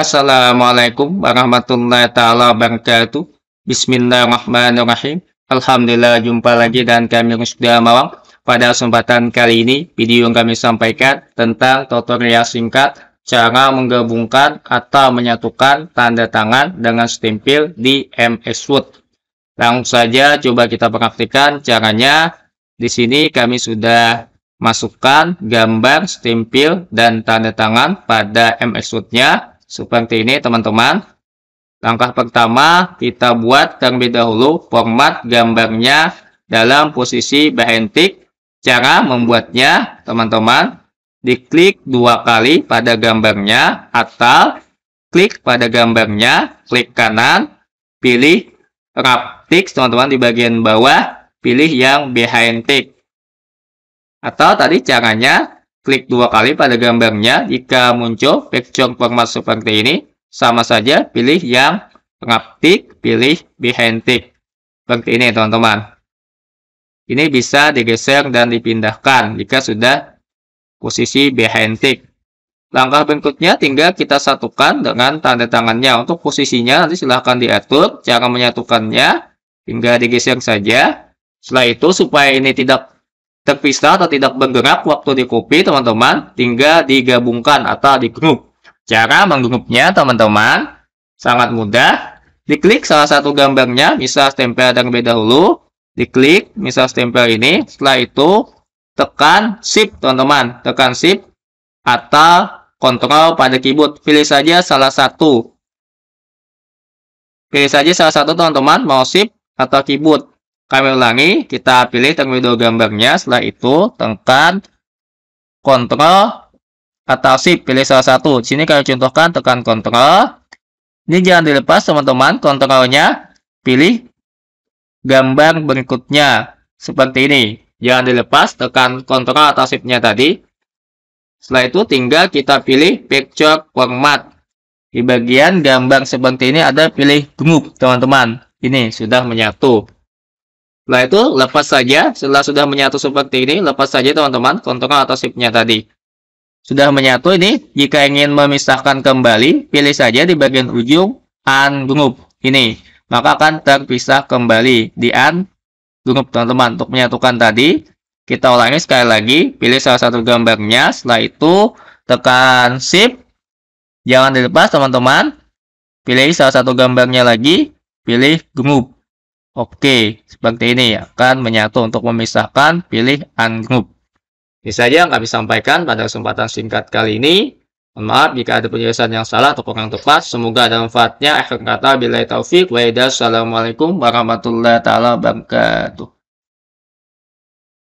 Assalamualaikum warahmatullahi taala wabarakatuh. Bismillahirrahmanirrahim. Alhamdulillah jumpa lagi dan kami sudah malam. Pada kesempatan kali ini, video yang kami sampaikan tentang tutorial singkat cara menggabungkan atau menyatukan tanda tangan dengan stempel di MS Word. Langsung saja coba kita praktikkan caranya. Di sini kami sudah masukkan gambar, stempel, dan tanda tangan pada MS Word-nya. Seperti ini teman-teman. Langkah pertama kita buat terlebih dahulu format gambarnya dalam posisi bentik. Cara membuatnya teman-teman diklik dua kali pada gambarnya atau klik pada gambarnya, klik kanan, pilih wrap text teman-teman di bagian bawah, pilih yang behind tick Atau tadi caranya Klik dua kali pada gambarnya. Jika muncul background format seperti ini, sama saja pilih yang pengaptik, pilih behind tick. Seperti ini teman-teman. Ini bisa digeser dan dipindahkan jika sudah posisi behind Langkah berikutnya tinggal kita satukan dengan tanda tangannya. Untuk posisinya nanti silahkan diatur. Cara menyatukannya tinggal digeser saja. Setelah itu supaya ini tidak terpisah atau tidak bergerak waktu di copy teman-teman, tinggal digabungkan atau di grup. Cara menggrupnya, teman-teman, sangat mudah. Diklik salah satu gambarnya, misal stempel beda dulu, Diklik, misal stempel ini. Setelah itu, tekan shift, teman-teman. Tekan shift atau kontrol pada keyboard. Pilih saja salah satu. Pilih saja salah satu, teman-teman, mau shift atau keyboard. Kami ulangi, kita pilih tengah gambarnya. Setelah itu, tekan Ctrl atau Shift, pilih salah satu. Di sini kami contohkan tekan Ctrl. Ini jangan dilepas teman-teman, Ctrl-nya. Pilih gambar berikutnya, seperti ini. Jangan dilepas, tekan Ctrl atau Shift-nya tadi. Setelah itu, tinggal kita pilih Picture Format. Di bagian gambar seperti ini ada pilih group, teman-teman. Ini sudah menyatu. Setelah itu lepas saja, setelah sudah menyatu seperti ini, lepas saja teman-teman kontrol atau shiftnya tadi. Sudah menyatu ini, jika ingin memisahkan kembali, pilih saja di bagian ujung ungroup ini. Maka akan terpisah kembali di ungroup teman-teman. Untuk menyatukan tadi, kita ulangi sekali lagi, pilih salah satu gambarnya, setelah itu tekan shift, jangan dilepas teman-teman. Pilih salah satu gambarnya lagi, pilih group. Oke, seperti ini ya, kan menyatu untuk memisahkan, pilih ungroup. Ini saja yang kami sampaikan pada kesempatan singkat kali ini. Mohon maaf jika ada penjelasan yang salah atau kurang tepat. Semoga ada manfaatnya. Akhir kata, bila taufiq, wa'idah, Assalamualaikum warahmatullahi wabarakatuh.